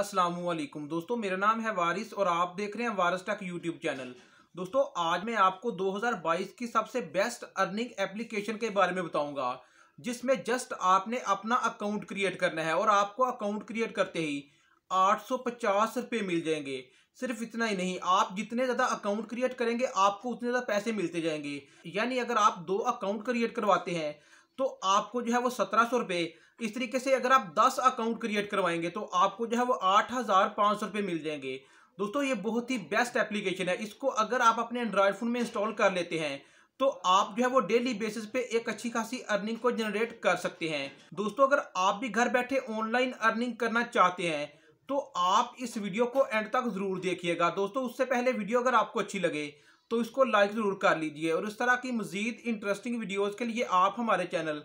असलम दोस्तों मेरा नाम है वारिस और आप देख रहे हैं वारिस टक यूट्यूब चैनल दोस्तों आज मैं आपको 2022 की सबसे बेस्ट अर्निंग एप्लीकेशन के बारे में बताऊंगा जिसमें जस्ट आपने अपना अकाउंट क्रिएट करना है और आपको अकाउंट क्रिएट करते ही आठ सौ मिल जाएंगे सिर्फ इतना ही नहीं आप जितने ज़्यादा अकाउंट क्रिएट करेंगे आपको उतने ज़्यादा पैसे मिलते जाएंगे यानी अगर आप दो अकाउंट क्रिएट करवाते हैं तो आपको जो है वो सत्रह सौ रुपये इस तरीके से अगर आप दस अकाउंट क्रिएट करवाएंगे तो आपको जो है वो आठ हज़ार पाँच सौ रुपये मिल जाएंगे दोस्तों ये बहुत ही बेस्ट एप्लीकेशन है इसको अगर आप अपने एंड्रॉयड फ़ोन में इंस्टॉल कर लेते हैं तो आप जो है वो डेली बेसिस पे एक अच्छी खासी अर्निंग को जनरेट कर सकते हैं दोस्तों अगर आप भी घर बैठे ऑनलाइन अर्निंग करना चाहते हैं तो आप इस वीडियो को एंड तक ज़रूर देखिएगा दोस्तों उससे पहले वीडियो अगर आपको अच्छी लगे तो इसको लाइक ज़रूर कर लीजिए और इस तरह की मज़ीद इंटरेस्टिंग वीडियोज़ के लिए आप हमारे चैनल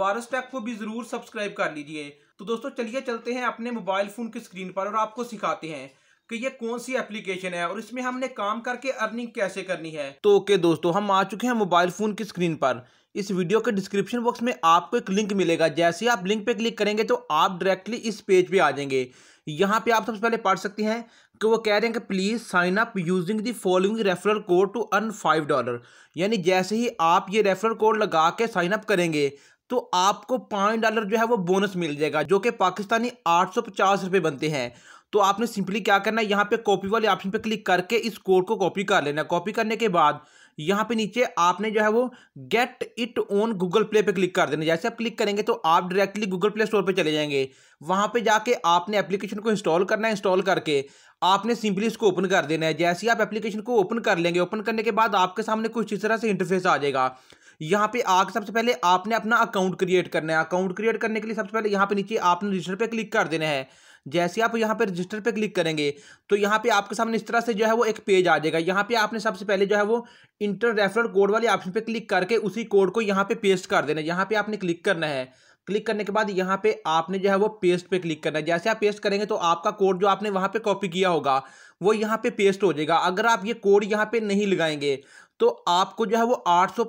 वारस टैक को भी ज़रूर सब्सक्राइब कर लीजिए तो दोस्तों चलिए चलते हैं अपने मोबाइल फ़ोन की स्क्रीन पर और आपको सिखाते हैं कि ये कौन सी एप्लीकेशन है और इसमें हमने काम करके अर्निंग कैसे करनी है तो ओके दोस्तों हम आ चुके हैं मोबाइल फ़ोन की स्क्रीन पर इस वीडियो के डिस्क्रिप्शन बॉक्स में आपको एक लिंक मिलेगा जैसे ही आप लिंक पे क्लिक करेंगे तो आप डायरेक्टली इस पेज पे आ जाएंगे यहाँ पे आप सबसे पहले पढ़ सकते हैं कि वो कह रहे हैं कि please sign up using the following referral code to earn five dollar यानी जैसे ही आप ये रेफरल कोड लगा के साइन अप करेंगे तो आपको पाँच डॉलर जो है वो बोनस मिल जाएगा जो कि पाकिस्तानी आठ सौ पचास रुपये बनते हैं तो आपने सिंपली क्या करना है यहाँ पे कॉपी वाले ऑप्शन पे क्लिक करके इस कोड को कॉपी कर लेना कॉपी करने के बाद यहाँ पे नीचे आपने जो है वो get it on Google Play पे क्लिक कर देना जैसे आप क्लिक करेंगे तो आप डायरेक्टली गूगल प्ले स्टोर पे चले जाएंगे वहां पे जाके आपने एप्लीकेशन को इंस्टॉल करना है इंस्टॉल करके आपने सिंपली इसको ओपन कर देना है जैसे ही आप एप्लीकेशन को ओपन कर लेंगे ओपन करने के बाद आपके सामने कुछ इस तरह से इंटरफेस आ जाएगा यहाँ पे आगे सबसे पहले आपने अपना अकाउंट क्रिएट करना है अकाउंट क्रिएट करने के लिए सबसे पहले यहाँ पे नीचे आपने रजिस्टर पे क्लिक कर देना है जैसे आप यहाँ पे रजिस्टर पे क्लिक करेंगे तो यहाँ पे आपके सामने इस तरह से जो है वो एक पेज आ जाएगा यहाँ पे आपने सबसे पहले जो है वो इंटर रेफरल कोड वाले ऑप्शन पे क्लिक करके उसी कोड को यहाँ पे पेस्ट कर देना यहाँ पे आपने क्लिक करना है क्लिक करने के बाद यहाँ पे आपने जो है वो पेस्ट पे क्लिक करना है जैसे आप पेस्ट करेंगे तो आपका कोड जो आपने वहाँ पे कॉपी किया होगा वो यहाँ पे पेस्ट हो जाएगा अगर आप ये कोड यहाँ पे नहीं लगाएंगे तो आपको जो है वो आठ सौ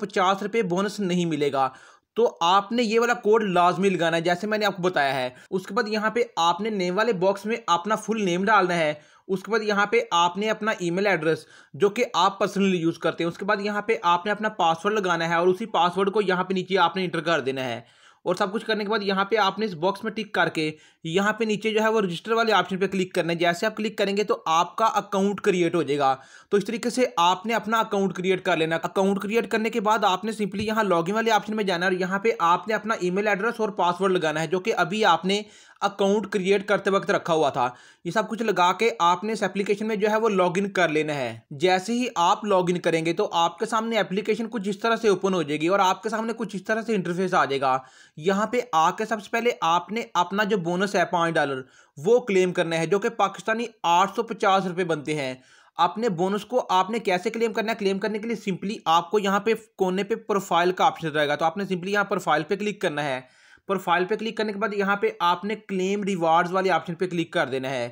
बोनस नहीं मिलेगा तो आपने ये वाला कोड लाजमी लगाना है जैसे मैंने आपको बताया है उसके बाद यहाँ पे आपने नेम वाले बॉक्स में अपना फुल नेम डालना है उसके बाद यहाँ पे आपने अपना ईमेल एड्रेस जो कि आप पर्सनली यूज़ करते हैं उसके बाद यहाँ पे आपने अपना पासवर्ड लगाना है और उसी पासवर्ड को यहाँ पे नीचे आपने इंटर कर देना है और सब कुछ करने के बाद यहाँ पे आपने इस बॉक्स में टिक करके यहाँ पे नीचे जो है वो रजिस्टर वाले ऑप्शन पे क्लिक करना है जैसे आप क्लिक करेंगे तो आपका अकाउंट क्रिएट हो जाएगा तो इस तरीके से आपने अपना अकाउंट क्रिएट कर लेना अकाउंट क्रिएट करने के बाद आपने सिंपली यहाँ लॉगिन वाले ऑप्शन में जाना है और यहाँ पे आपने अपना ईमेल एड्रेस और पासवर्ड लगाना है जो कि अभी आपने अकाउंट क्रिएट करते वक्त रखा हुआ था ये सब कुछ लगा के आपने इस एप्लीकेशन में जो है वो लॉगिन कर लेना है जैसे ही आप लॉगिन करेंगे तो आपके सामने एप्लीकेशन कुछ इस तरह से ओपन हो जाएगी और आपके सामने कुछ इस तरह से इंटरफेस आ जाएगा यहाँ पे आके सबसे पहले आपने अपना जो बोनस है पाँच डॉलर वो क्लेम करना है जो कि पाकिस्तानी आठ सौ पचास बनते हैं अपने बोनस को आपने कैसे क्लेम करना है क्लेम करने के लिए सिंपली आपको यहाँ पे कोने पे प्रोफाइल का ऑप्शन रहेगा तो आपने सिंपली यहाँ प्रोफाइल पे क्लिक करना है प्रोफाइल पे क्लिक करने के बाद यहाँ पे आपने क्लेम रिवार्ड्स वाले ऑप्शन पे क्लिक कर देना है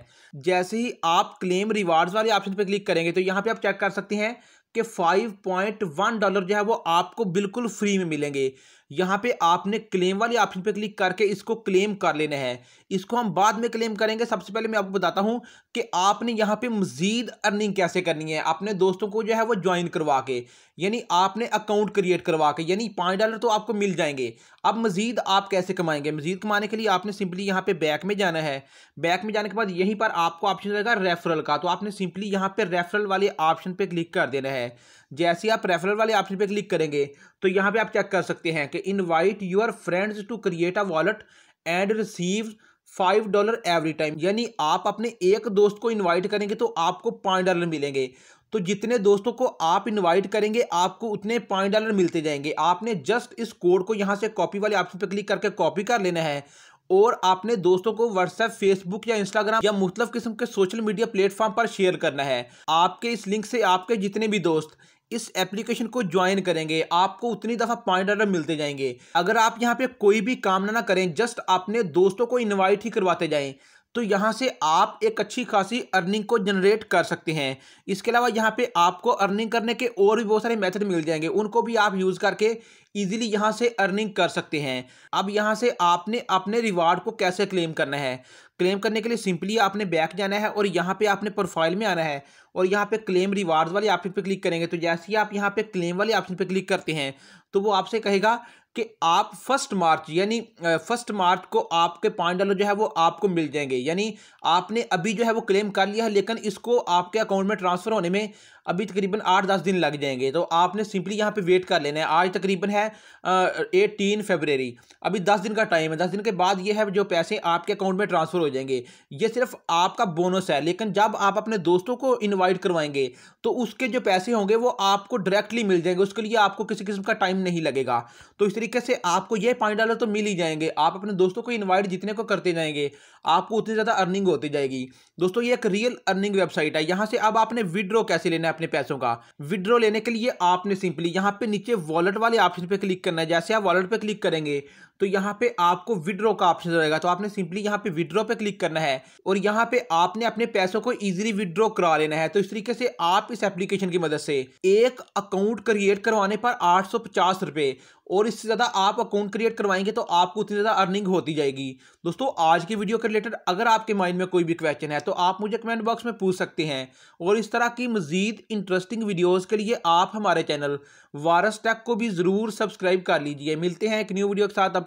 जैसे ही आप क्लेम रिवार्ड्स वाले ऑप्शन पे क्लिक करेंगे तो यहाँ पे आप चेक कर सकते हैं कि फाइव पॉइंट वन डॉलर जो है वो आपको बिल्कुल फ्री में मिलेंगे यहाँ पे आपने क्लेम वाले ऑप्शन पे क्लिक करके इसको क्लेम कर लेना है इसको हम बाद में क्लेम करेंगे सबसे पहले मैं आपको बताता हूँ कि आपने यहाँ पे मज़ीद अर्निंग कैसे करनी है अपने दोस्तों को जो है वो ज्वाइन करवा के यानी आपने अकाउंट क्रिएट करवा के यानी पाँच डॉलर तो आपको मिल जाएंगे अब मज़ीद आप कैसे कमाएंगे मज़ीद कमाने के लिए आपने सिंपली यहाँ पर बैक में जाना है बैक में जाने के बाद यहीं पर आपको ऑप्शन रहेगा रेफरल का तो आपने सिंपली यहाँ पर रेफरल वाले ऑप्शन पर क्लिक कर देना है है जैसे आप रेफरल वाले ऑप्शन पे क्लिक करेंगे तो यहाँ पे आप चेक कर सकते हैं कि invite your friends to create a wallet and receive five dollar every time यानी आप अपने एक दोस्त को इनवाइट करेंगे तो आपको पाँच डॉलर मिलेंगे तो जितने दोस्तों को आप इनवाइट करेंगे आपको उतने पाँच डॉलर मिलते जाएंगे आपने जस्ट इस कोड को यहाँ से कॉपी वाले ऑप्शन पर क्लिक करके कॉपी कर लेना है और आपने दोस्तों को व्हाट्सएप फेसबुक या इंस्टाग्राम या मुख्तलिफ किस्म के सोशल मीडिया प्लेटफॉर्म पर शेयर करना है आपके इस लिंक से आपके जितने भी दोस्त इस एप्लीकेशन को ज्वाइन करेंगे आपको उतनी दफ़ा पॉइंट ऑर्डर मिलते जाएंगे अगर आप यहाँ पे कोई भी काम ना ना करें जस्ट अपने दोस्तों को इनवाइट ही करवाते जाएं तो यहाँ से आप एक अच्छी खासी अर्निंग को जनरेट कर सकते हैं इसके अलावा यहाँ पे आपको अर्निंग करने के और भी बहुत सारे मेथड मिल जाएंगे उनको भी आप यूज़ करके इजीली यहाँ से अर्निंग कर सकते हैं अब यहाँ से आपने अपने रिवार्ड को कैसे क्लेम करना है क्लेम करने के लिए सिंपली आपने बैक जाना है और यहाँ पे आपने प्रोफाइल में आना है और यहाँ पे क्लेम रिवार्ड्स वाले ऑप्शन पे क्लिक करेंगे तो जैसे ही आप यहाँ पे क्लेम वाले ऑप्शन पे क्लिक करते हैं तो वो आपसे कहेगा कि आप फर्स्ट मार्च यानी फर्स्ट मार्च को आपके पाँच डॉलर जो है वो आपको मिल जाएंगे यानी आपने अभी जो है वो क्लेम कर लिया है लेकिन इसको आपके अकाउंट में ट्रांसफ़र होने में अभी तकरीबन आठ दस दिन लग जाएंगे तो आपने सिंपली यहाँ पे वेट कर लेना है आज तकरीबन है एटीन फेबररी अभी दस दिन का टाइम है दस दिन के बाद ये है जो पैसे आपके अकाउंट में ट्रांसफ़र हो जाएंगे ये सिर्फ आपका बोनस है लेकिन जब आप अपने दोस्तों को इन्वाइट करवाएंगे तो उसके जो पैसे होंगे वो आपको डायरेक्टली मिल जाएंगे उसके लिए आपको किसी किस्म का टाइम नहीं लगेगा तो इस तरीके से आपको ये पाँच डॉलर तो मिल ही जाएंगे आप अपने दोस्तों को इन्वाइट जितने को करते जाएंगे आपको उतनी ज़्यादा अर्निंग होती जाएगी दोस्तों ये एक रियल अर्निंग वेबसाइट है यहाँ से अब आपने विड्रॉ कैसे लेना है अपने पैसों का विड्रॉ लेने के लिए आपने सिंपली यहाँ पे नीचे वॉलेट वाले ऑप्शन पे क्लिक करना है जैसे आप वॉलेट पे क्लिक करेंगे तो यहाँ पे आपको विड्रॉ का ऑप्शन रहेगा तो आपने सिंपली यहाँ पे विड्रॉ पे क्लिक करना है और यहाँ पे आपने अपने पैसों को इजीली विड्रॉ करवा लेना है तो इस तरीके से आप इस एप्लीकेशन की मदद से एक अकाउंट क्रिएट करवाने पर आठ रुपए और इससे ज़्यादा आप अकाउंट क्रिएट करवाएंगे तो आपको उतनी ज़्यादा अर्निंग होती जाएगी दोस्तों आज की वीडियो के रिलेटेड अगर आपके माइंड में कोई भी क्वेश्चन है तो आप मुझे कमेंट बॉक्स में पूछ सकते हैं और इस तरह की मजीद इंटरेस्टिंग वीडियोस के लिए आप हमारे चैनल वारस टेक को भी ज़रूर सब्सक्राइब कर लीजिए मिलते हैं एक न्यू वीडियो के साथ अब